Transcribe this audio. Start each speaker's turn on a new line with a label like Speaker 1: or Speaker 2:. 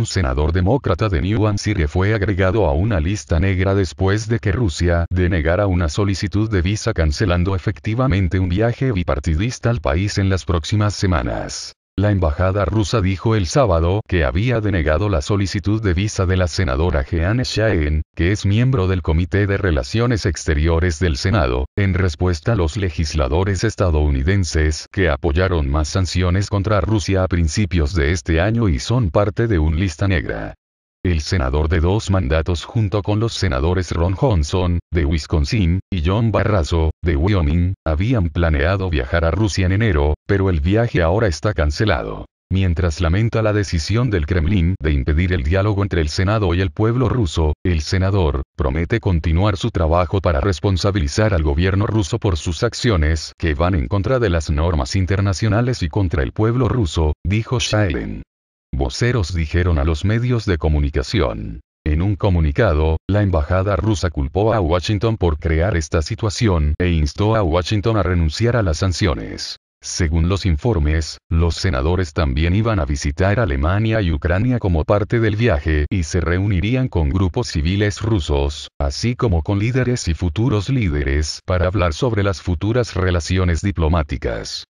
Speaker 1: un senador demócrata de New Hampshire fue agregado a una lista negra después de que Rusia denegara una solicitud de visa cancelando efectivamente un viaje bipartidista al país en las próximas semanas. La embajada rusa dijo el sábado que había denegado la solicitud de visa de la senadora Jeanne Shaheen, que es miembro del Comité de Relaciones Exteriores del Senado, en respuesta a los legisladores estadounidenses que apoyaron más sanciones contra Rusia a principios de este año y son parte de un lista negra el senador de dos mandatos junto con los senadores Ron Johnson, de Wisconsin, y John Barrasso, de Wyoming, habían planeado viajar a Rusia en enero, pero el viaje ahora está cancelado. Mientras lamenta la decisión del Kremlin de impedir el diálogo entre el Senado y el pueblo ruso, el senador promete continuar su trabajo para responsabilizar al gobierno ruso por sus acciones que van en contra de las normas internacionales y contra el pueblo ruso, dijo Shellen. Voceros dijeron a los medios de comunicación. En un comunicado, la embajada rusa culpó a Washington por crear esta situación e instó a Washington a renunciar a las sanciones. Según los informes, los senadores también iban a visitar Alemania y Ucrania como parte del viaje y se reunirían con grupos civiles rusos, así como con líderes y futuros líderes para hablar sobre las futuras relaciones diplomáticas.